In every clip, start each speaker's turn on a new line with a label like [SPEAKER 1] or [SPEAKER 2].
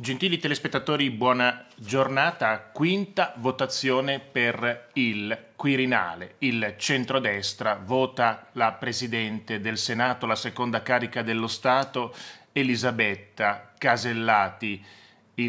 [SPEAKER 1] Gentili telespettatori, buona giornata. Quinta votazione per il Quirinale. Il centrodestra vota la Presidente del Senato, la seconda carica dello Stato, Elisabetta Casellati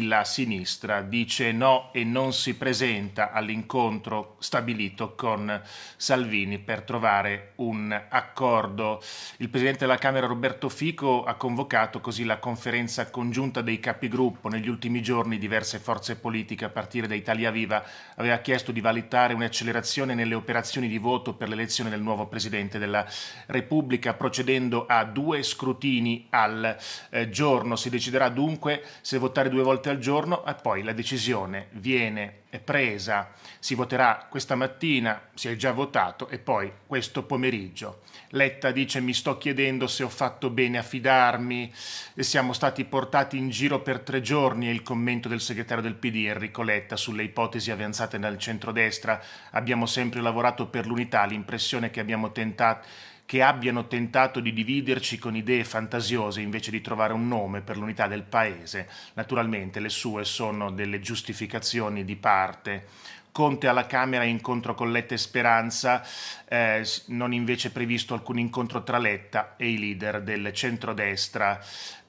[SPEAKER 1] la sinistra dice no e non si presenta all'incontro stabilito con Salvini per trovare un accordo. Il presidente della Camera Roberto Fico ha convocato così la conferenza congiunta dei capigruppo. Negli ultimi giorni diverse forze politiche, a partire da Italia Viva, aveva chiesto di valutare un'accelerazione nelle operazioni di voto per l'elezione del nuovo presidente della Repubblica, procedendo a due scrutini al eh, giorno. Si deciderà dunque se votare due volte volte al giorno e poi la decisione viene presa, si voterà questa mattina, si è già votato e poi questo pomeriggio. Letta dice mi sto chiedendo se ho fatto bene a fidarmi, siamo stati portati in giro per tre giorni è il commento del segretario del PD Enrico Letta sulle ipotesi avanzate dal centrodestra, abbiamo sempre lavorato per l'unità, l'impressione che abbiamo tentato che abbiano tentato di dividerci con idee fantasiose invece di trovare un nome per l'unità del paese. Naturalmente le sue sono delle giustificazioni di parte. Conte alla Camera incontro con Letta e Speranza, eh, non invece previsto alcun incontro tra Letta e i leader del centrodestra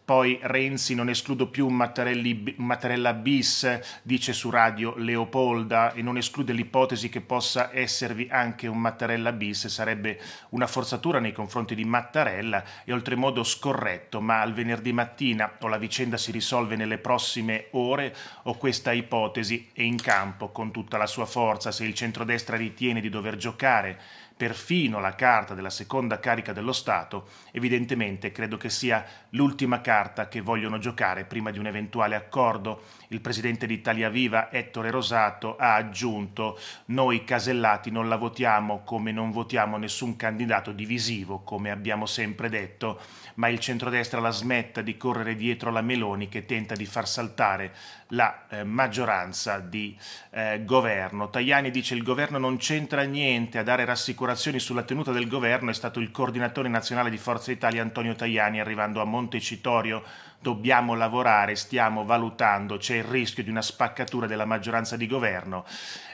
[SPEAKER 1] poi Renzi non escludo più Mattarelli, Mattarella bis, dice su radio Leopolda e non esclude l'ipotesi che possa esservi anche un Mattarella bis, sarebbe una forzatura nei confronti di Mattarella e oltremodo scorretto, ma al venerdì mattina o la vicenda si risolve nelle prossime ore o questa ipotesi è in campo con tutta la sua forza se il centrodestra ritiene di dover giocare perfino la carta della seconda carica dello Stato, evidentemente credo che sia l'ultima carta che vogliono giocare prima di un eventuale accordo. Il presidente di Italia Viva, Ettore Rosato, ha aggiunto noi Casellati non la votiamo come non votiamo nessun candidato divisivo, come abbiamo sempre detto, ma il centrodestra la smetta di correre dietro la Meloni che tenta di far saltare la eh, maggioranza di eh, governo. Tajani dice il governo non c'entra niente a dare rassicurazione elaborazioni sulla tenuta del governo è stato il coordinatore nazionale di Forza Italia Antonio Tajani arrivando a Montecitorio. Dobbiamo lavorare, stiamo valutando, c'è il rischio di una spaccatura della maggioranza di governo.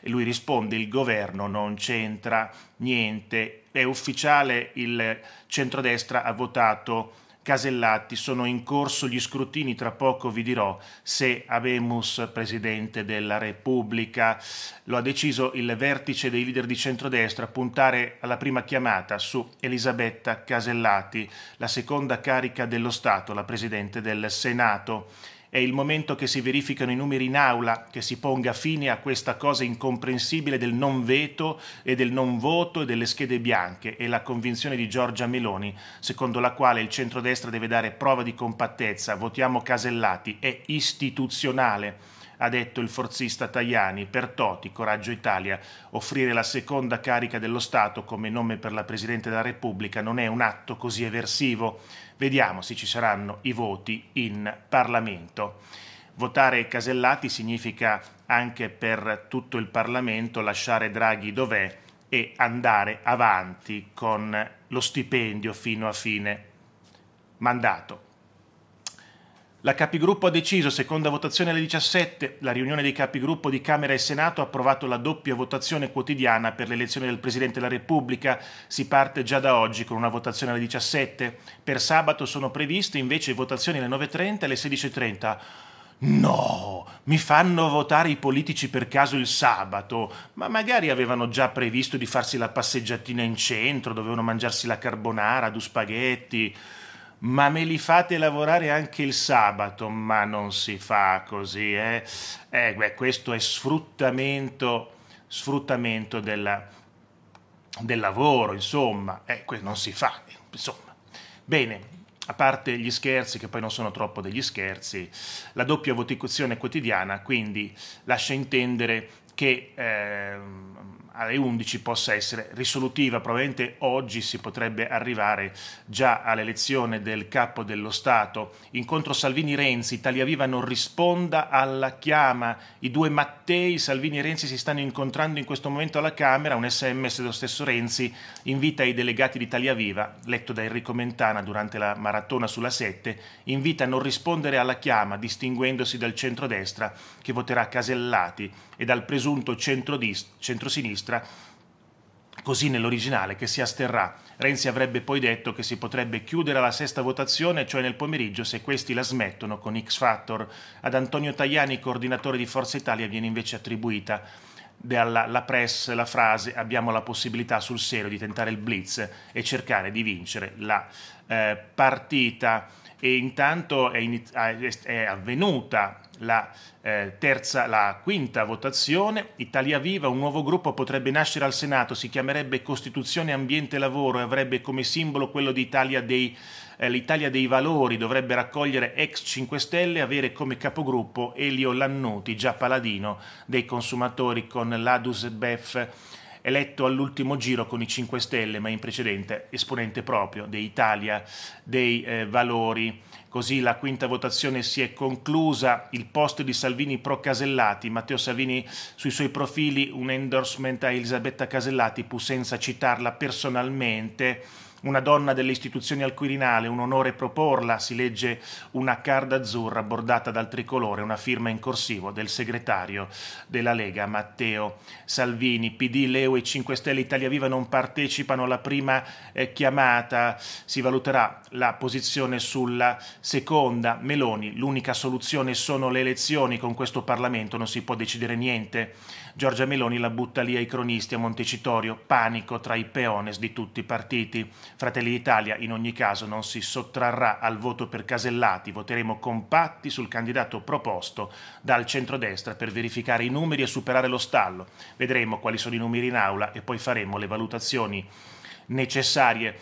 [SPEAKER 1] E lui risponde il governo non c'entra niente, è ufficiale, il centrodestra ha votato Casellati. Sono in corso gli scrutini, tra poco vi dirò se Abemus, Presidente della Repubblica, lo ha deciso il vertice dei leader di centrodestra, puntare alla prima chiamata su Elisabetta Casellati, la seconda carica dello Stato, la Presidente del Senato è il momento che si verificano i numeri in aula, che si ponga fine a questa cosa incomprensibile del non veto e del non voto e delle schede bianche e la convinzione di Giorgia Meloni, secondo la quale il centrodestra deve dare prova di compattezza, votiamo casellati, è istituzionale ha detto il forzista Tajani, per Toti, Coraggio Italia, offrire la seconda carica dello Stato come nome per la Presidente della Repubblica non è un atto così eversivo. Vediamo se ci saranno i voti in Parlamento. Votare Casellati significa anche per tutto il Parlamento lasciare Draghi dov'è e andare avanti con lo stipendio fino a fine mandato. La capigruppo ha deciso, seconda votazione alle 17, la riunione dei capigruppo di Camera e Senato ha approvato la doppia votazione quotidiana per l'elezione del Presidente della Repubblica. Si parte già da oggi con una votazione alle 17. Per sabato sono previste invece votazioni alle 9.30 e alle 16.30. No, mi fanno votare i politici per caso il sabato, ma magari avevano già previsto di farsi la passeggiatina in centro, dovevano mangiarsi la carbonara, due spaghetti ma me li fate lavorare anche il sabato, ma non si fa così, eh? eh beh, questo è sfruttamento, sfruttamento della, del lavoro, insomma, eh, non si fa, insomma. Bene, a parte gli scherzi, che poi non sono troppo degli scherzi, la doppia voticazione quotidiana quindi lascia intendere che... Eh, alle 11 possa essere risolutiva. Probabilmente oggi si potrebbe arrivare già all'elezione del capo dello Stato. Incontro Salvini-Renzi, Italia Viva non risponda alla chiama. I due Mattei, Salvini e Renzi, si stanno incontrando in questo momento alla Camera. Un sms dello stesso Renzi invita i delegati di Italia Viva, letto da Enrico Mentana durante la maratona sulla 7, invita a non rispondere alla chiama, distinguendosi dal centrodestra che voterà Casellati e dal presunto centrosinistra sinistra, così nell'originale che si asterrà. Renzi avrebbe poi detto che si potrebbe chiudere alla sesta votazione, cioè nel pomeriggio, se questi la smettono con X Factor. Ad Antonio Tajani, coordinatore di Forza Italia, viene invece attribuita dalla press la frase abbiamo la possibilità sul serio di tentare il blitz e cercare di vincere la eh, partita e intanto è, in, ah, è avvenuta la, eh, terza, la quinta votazione. Italia Viva, un nuovo gruppo potrebbe nascere al Senato, si chiamerebbe Costituzione Ambiente Lavoro e avrebbe come simbolo quello di Italia dei eh, l'Italia dei Valori dovrebbe raccogliere ex 5 Stelle e avere come capogruppo Elio Lannuti, già paladino dei consumatori con l'Adus Beff eletto all'ultimo giro con i 5 Stelle, ma in precedente esponente proprio dell'Italia dei eh, Valori. Così la quinta votazione si è conclusa, il posto di Salvini pro Casellati, Matteo Salvini sui suoi profili un endorsement a Elisabetta Casellati pur senza citarla personalmente una donna delle istituzioni al Quirinale, un onore proporla, si legge una card azzurra bordata dal tricolore, una firma in corsivo del segretario della Lega Matteo Salvini. PD, Leo e 5 Stelle Italia Viva non partecipano alla prima eh, chiamata, si valuterà la posizione sulla seconda. Meloni, l'unica soluzione sono le elezioni, con questo Parlamento non si può decidere niente Giorgia Meloni la butta lì ai cronisti a Montecitorio, panico tra i peones di tutti i partiti. Fratelli d'Italia in ogni caso non si sottrarrà al voto per Casellati, voteremo compatti sul candidato proposto dal centrodestra per verificare i numeri e superare lo stallo. Vedremo quali sono i numeri in aula e poi faremo le valutazioni necessarie.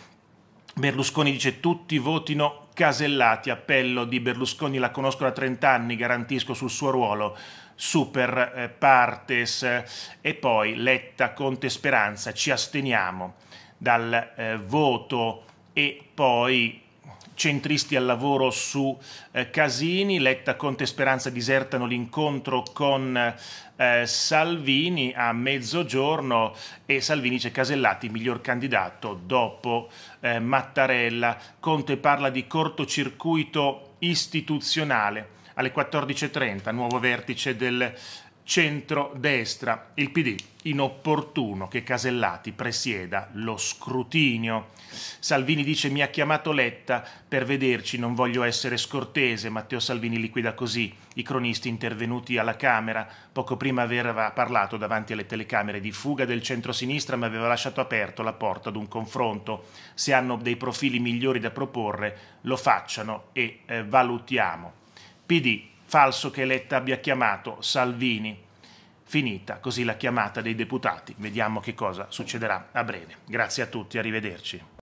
[SPEAKER 1] Berlusconi dice tutti votino Casellati, appello di Berlusconi, la conosco da 30 anni, garantisco sul suo ruolo super eh, partes e poi Letta, Conte, Speranza, ci asteniamo dal eh, voto e poi centristi al lavoro su eh, Casini, Letta, Conte Speranza disertano l'incontro con eh, Salvini a mezzogiorno e Salvini c'è Casellati, miglior candidato dopo eh, Mattarella. Conte parla di cortocircuito istituzionale alle 14.30, nuovo vertice del centro-destra, il PD, inopportuno che Casellati presieda lo scrutinio. Salvini dice mi ha chiamato Letta per vederci, non voglio essere scortese, Matteo Salvini liquida così i cronisti intervenuti alla Camera, poco prima aveva parlato davanti alle telecamere di fuga del centro-sinistra ma aveva lasciato aperto la porta ad un confronto, se hanno dei profili migliori da proporre lo facciano e eh, valutiamo. PD, falso che Letta abbia chiamato Salvini. Finita così la chiamata dei deputati. Vediamo che cosa succederà a breve. Grazie a tutti, arrivederci.